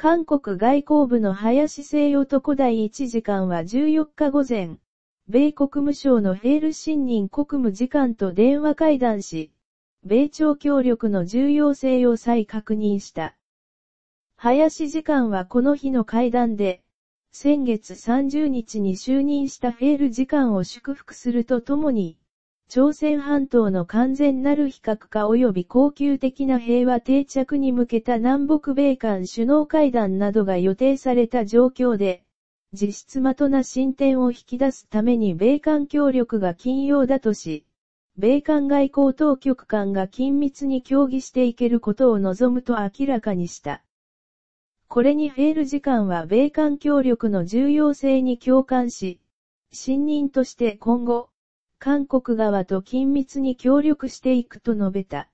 韓国外交部の林西男第一次官は14日午前、米国務省のヘール信任国務次官と電話会談し、米朝協力の重要性を再確認した。林次官はこの日の会談で、先月30日に就任したヘール次官を祝福するとともに、朝鮮半島の完全なる非核化及び恒久的な平和定着に向けた南北米韓首脳会談などが予定された状況で、実質まとな進展を引き出すために米韓協力が禁用だとし、米韓外交当局間が緊密に協議していけることを望むと明らかにした。これにヘール時間は米韓協力の重要性に共感し、信任として今後、韓国側と緊密に協力していくと述べた。